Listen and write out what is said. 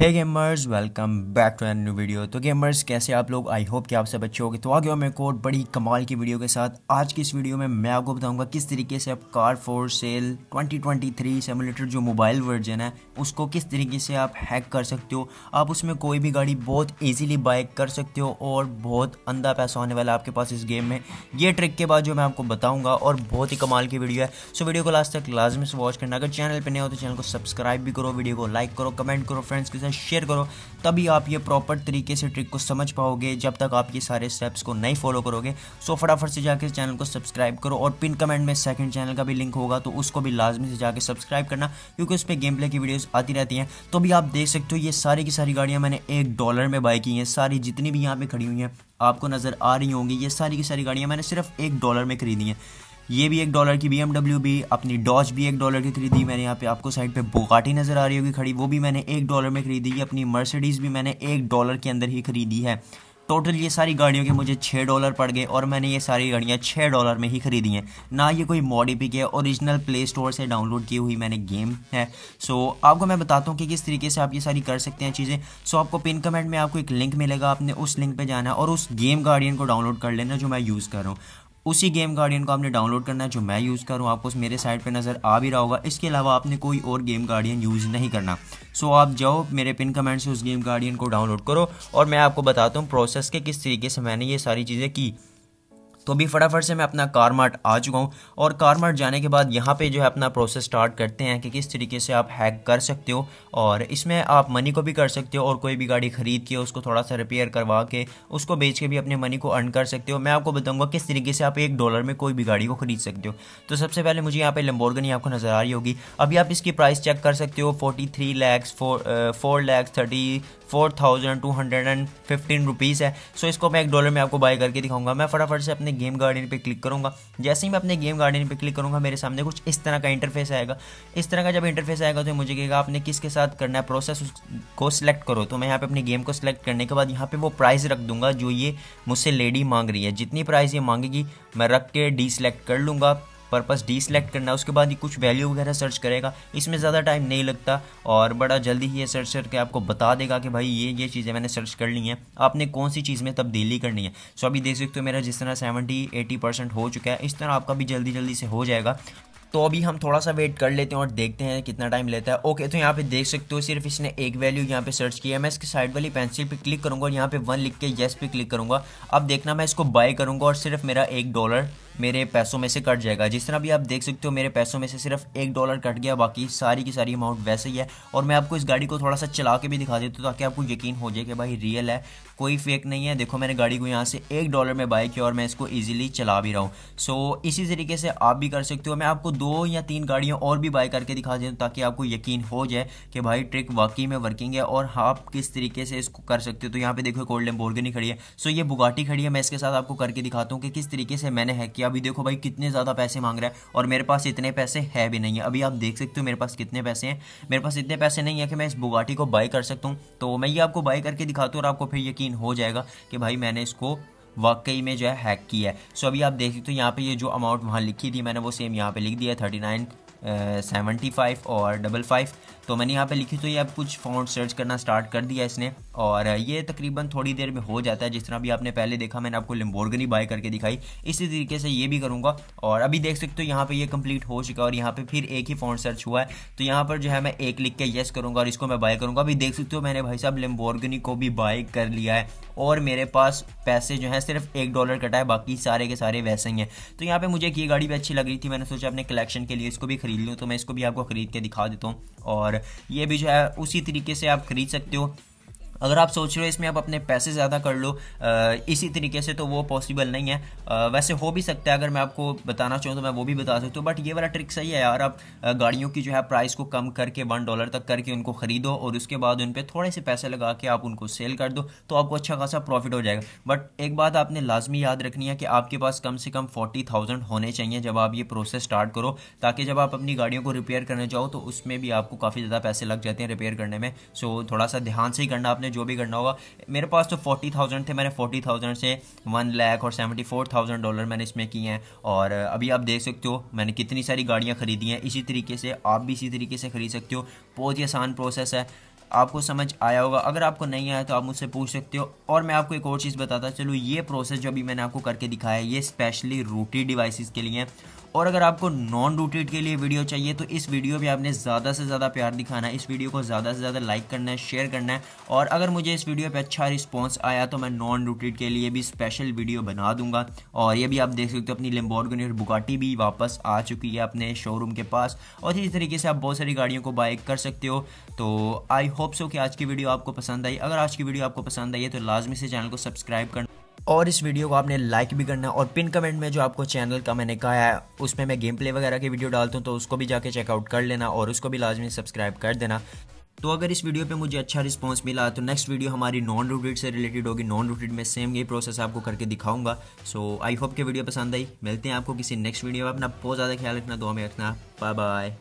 hey gamers welcome back to an new video तो gamers कैसे आप लोग आई होप कि आप सब अच्छे होगे तो आ गया मेरे को बड़ी कमाल की वीडियो के साथ आज की इस वीडियो में मैं आपको बताऊंगा किस तरीके से आप कार फोर सेल 2023 सिमुलेटर जो मोबाइल वर्जन है उसको किस तरीके से आप हैक कर सकते हो आप उसमें कोई भी गाड़ी बहुत ईजिली बाइक कर सकते हो और बहुत अंधा पैसा होने वाला आपके पास इस गेम में ये ट्रिक के बाद जो मैं आपको बताऊँगा और बहुत ही कमाल की वीडियो है सो वीडियो को लास्ट तक लाजमी से वॉच करना अगर चैनल पर नहीं हो तो चैनल को सब्सक्राइब भी करो वीडियो को लाइक करो कमेंट करो फ्रेंड्स के साथ में शेयर करो तभी आप ये प्रॉपर तरीके से ट्रिक को समझ पाओगे जब तक आप ये सारे स्टेप्स को नहीं फॉलो करोगे सो फटाफट से जाकर चैनल को सब्सक्राइब करो और पिन कमेंट में सेकंड चैनल का भी लिंक होगा तो उसको भी लाजमी से जाकर सब्सक्राइब करना क्योंकि उस पर गेम प्ले की वीडियोस आती रहती हैं तो भी आप देख सकते हो ये सारी की सारी गाड़ियाँ मैंने एक डॉलर में बाई की हैं सारी जितनी भी यहाँ पर खड़ी हुई हैं आपको नज़र आ रही होंगी ये सारी की सारी गाड़ियाँ मैंने सिर्फ एक डॉलर में खरीदी हैं ये भी एक डॉलर की बी भी अपनी डॉज भी एक डॉलर की खरीदी मैंने यहाँ पे आपको साइड पे बोकाटी नज़र आ रही होगी खड़ी वो भी मैंने एक डॉलर में खरीदी अपनी मर्सिडीज़ भी मैंने एक डॉलर के अंदर ही खरीदी है टोटल ये सारी गाड़ियों के मुझे छः डॉलर पड़ गए और मैंने ये सारी गाड़ियाँ छः डॉलर में ही खरीदी हैं ना ये कोई मॉडिफिक है ओरिजिनल प्ले स्टोर से डाउनलोड की हुई मैंने गेम है सो आपको मैं बताता हूँ कि किस तरीके से आप ये सारी कर सकते हैं चीज़ें सो आपको पिन कमेंट में आपको एक लिंक मिलेगा आपने उस लिंक पर जाना और उस गेम गार्डियन को डाउनलोड कर लेना जो मैं यूज़ कर रहा हूँ उसी गेम गार्डियन को आपने डाउनलोड करना है जो मैं यूज़ कर रहा हूँ आपको मेरे साइट पे नज़र आ भी रहा होगा इसके अलावा आपने कोई और गेम गार्डियन यूज़ नहीं करना सो so, आप जाओ मेरे पिन कमेंट से उस गेम गार्डियन को डाउनलोड करो और मैं आपको बताता हूँ प्रोसेस के किस तरीके से मैंने ये सारी चीज़ें की तो अभी फटाफट से मैं अपना कारमार्ट आ चुका हूँ और कारमार्ट जाने के बाद यहाँ पे जो है अपना प्रोसेस स्टार्ट करते हैं कि किस तरीके से आप हैक कर सकते हो और इसमें आप मनी को भी कर सकते हो और कोई भी गाड़ी खरीद के उसको थोड़ा सा रिपेयर करवा के उसको बेच के भी अपने मनी को अर्न कर सकते हो मैं आपको बताऊँगा किस तरीके से आप एक डॉलर में कोई भी गाड़ी को खरीद सकते हो तो सबसे पहले मुझे यहाँ पर लम्बोर्गनी आपको नज़र आ रही होगी अभी आप इसकी प्राइस चेक कर सकते हो forty three lakhs four four lakhs thirty four thousand two hundred and fifteen rupees है सो इसको मैं एक डॉलर में आपको बाय करके दिखाऊंगा मैं फटाफट से अपने गेम गार्डन पे क्लिक करूंगा जैसे ही मैं अपने गेम गार्डन पे क्लिक करूंगा मेरे सामने कुछ इस तरह का इंटरफेस आएगा इस तरह का जब इंटरफेस आएगा तो मुझे कहेगा आपने किसके साथ करना है प्रोसेस उसको सिलेक्ट करो तो मैं यहाँ पे अपने गेम को सिलेक्ट करने के बाद यहाँ पे वो प्राइस रख दूंगा जो ये मुझसे लेडी मांग रही है जितनी प्राइस ये मांगेगी मैं रख के डी सेलेक्ट कर लूँगा पर्पज डी सेलेक्ट करना है उसके बाद ही कुछ वैल्यू वगैरह सर्च करेगा इसमें ज़्यादा टाइम नहीं लगता और बड़ा जल्दी ही ये सर्च करके आपको बता देगा कि भाई ये ये चीज़ें मैंने सर्च कर ली हैं आपने कौन सी चीज़ में तब्दीली करनी है सो अभी देख सकते हो मेरा जिस तरह सेवेंटी एटी परसेंट हो चुका है इस तरह आपका भी जल्दी जल्दी से हो जाएगा तो अभी हम थोड़ा सा वेट कर लेते हैं और देखते हैं कितना टाइम लेता है ओके तो यहाँ पे देख सकते हो सिर्फ इसने एक वैल्यू यहाँ पे सर्च किया है मैं इसके साइड वाली पेंसिल पे क्लिक करूँगा और यहाँ पे वन लिख के येस पे क्लिक करूँगा अब देखना मैं इसको बाय करूँगा और सिर्फ मेरा एक डॉलर मेरे पैसों में से कट जाएगा जिस तरह भी आप देख सकते हो मेरे पैसों में से सिर्फ एक डॉलर कट गया बाकी सारी की सारी अमाउंट वैसे ही है और मैं आपको इस गाड़ी को थोड़ा सा चला के भी दिखा देता हूँ ताकि आपको यकीन हो जाए कि भाई रियल है कोई फेक नहीं है देखो मैंने गाड़ी को यहाँ से एक डॉलर में बाई किया और मैं इसको ईजिली चला भी रहा हूँ सो इसी तरीके से आप भी कर सकते हो मैं आपको दो या तीन गाड़ियाँ और भी बाई करके दिखा देता हूँ ताकि आपको यकीन हो जाए कि भाई ट्रिक वाकई में वर्किंग है और हाँ, आप किस तरीके से इसको कर सकते हो तो यहाँ पे देखो कोल्ड बोर्गनी खड़ी है सो ये बुगाटी खड़ी है मैं इसके साथ आपको करके दिखाता हूँ कि किस तरीके से मैंने हैक किया अभी देखो भाई कितने ज़्यादा पैसे मांग रहा है और मेरे पास इतने पैसे है भी नहीं है अभी आप देख सकते हो मेरे पास कितने पैसे हैं मेरे पास इतने पैसे नहीं है कि मैं इस बुगाटी को बाई कर सकता हूँ तो मैं ये आपको बाई करके दिखाता हूँ और आपको फिर यकीन हो जाएगा कि भाई मैंने इसको वाकई में जो है हैक किया है सो अभी आप देख सकते हो यहाँ पे ये जो अमाउंट वहाँ लिखी थी मैंने वो सेम यहाँ पे लिख दिया है थर्टी नाइन सेवेंटी फाइव और डबल फाइव तो मैंने यहाँ पे लिखी तो ये अब कुछ फ़ॉन्ट सर्च करना स्टार्ट कर दिया इसने और ये तकरीबन थोड़ी देर में हो जाता है जिस तरह भी आपने पहले देखा मैंने आपको लिम्बोर्गनी बाय करके दिखाई इसी तरीके से ये भी करूँगा और अभी देख सकते हो यहाँ पे ये कंप्लीट हो चुका है और यहाँ पे फिर एक ही फ़ॉन्ट सर्च हुआ है तो यहाँ पर जो है मैं एक लिख के येस करूँगा और इसको मैं बाय करूँगा अभी देख सकते हो मैंने भाई साहब लिम्बोर्गनी को भी बाय कर लिया है और मेरे पास पैसे जो है सिर्फ एक डॉलर कटा है बाकी सारे के सारे वैसे ही हैं तो यहाँ पर मुझे एक ये गाड़ी भी अच्छी लग रही थी मैंने सोचा अपने कलेक्शन के लिए इसको भी ख़रीद लूँ तो मैं इसको भी आपको ख़रीद के दिखा देता हूँ और ये भी जो है उसी तरीके से आप ख़रीद सकते हो अगर आप सोच रहे हो इसमें आप अपने पैसे ज़्यादा कर लो इसी तरीके से तो वो पॉसिबल नहीं है वैसे हो भी सकता है अगर मैं आपको बताना चाहूँ तो मैं वो भी बता सकता हूँ बट ये वाला ट्रिक सही है यार आप गाड़ियों की जो है प्राइस को कम करके वन डॉलर तक करके उनको ख़रीदो और उसके बाद उन पर थोड़े से पैसे लगा के आप उनको सेल कर दो तो आपको अच्छा खासा प्रॉफिट हो जाएगा बट एक बात आपने लाजमी याद रखनी है कि आपके पास कम से कम फोर्टी थाउजेंड होने चाहिए जब आप ये प्रोसेस स्टार्ट करो ताकि जब आप अपनी गाड़ियों को रिपेयर करने जाओ तो उसमें भी आपको काफ़ी ज़्यादा पैसे लग जाते हैं रिपेयर करने में सो थोड़ा सा ध्यान से ही करना आपने आपने जो भी करना होगा मेरे पास तो फोर्टी थाउजेंड थे मैंने फोर्टी थाउजेंड से वन लैख और सेवेंटी फोर थाउजेंड डॉलर मैंने इसमें किए हैं और अभी आप देख सकते हो मैंने कितनी सारी गाड़ियाँ खरीदी हैं इसी तरीके से आप भी इसी तरीके से खरीद सकते हो बहुत ही आसान प्रोसेस है आपको समझ आया होगा अगर आपको नहीं आया तो आप मुझसे पूछ सकते हो और मैं आपको एक और चीज़ बताता चलो ये प्रोसेस जो अभी मैंने आपको करके दिखाया है ये स्पेशली रूटी डिवाइसेस के लिए और अगर आपको नॉन रूटेड के लिए वीडियो चाहिए तो इस वीडियो पे आपने ज़्यादा से ज़्यादा प्यार दिखाना है इस वीडियो को ज़्यादा से ज़्यादा लाइक करना है शेयर करना है और अगर मुझे इस वीडियो पर अच्छा रिस्पांस आया तो मैं नॉन रूटेड के लिए भी स्पेशल वीडियो बना दूंगा और ये भी आप देख सकते हो अपनी लेम्बोर्गनी और बुगाटी भी वापस आ चुकी है अपने शोरूम के पास और इसी तरीके से आप बहुत सारी गाड़ियों को बाइक कर सकते हो तो आई होप सो कि आज की वीडियो आपको पसंद आई अगर आज की वीडियो आपको पसंद आई है तो लाजमी से चैनल को सब्सक्राइब करना और इस वीडियो को आपने लाइक भी करना और पिन कमेंट में जो आपको चैनल का मैंने कहा है उसमें मैं गेम प्ले वगैरह की वीडियो डालता हूँ तो उसको भी जाके चेकआउट कर लेना और उसको भी लाजमी सब्सक्राइब कर देना तो अगर इस वीडियो पे मुझे अच्छा रिस्पांस मिला तो नेक्स्ट वीडियो हमारी नॉन रूटेड से रिलेटेड होगी नॉन रूटेड में सेम यही प्रोसेस आपको करके दिखाऊंगा सो आई होप के वीडियो पसंद आई मिलते हैं आपको किसी नेक्स्ट वीडियो में अपना बहुत ज़्यादा ख्याल रखना दो में रखना बाय बाय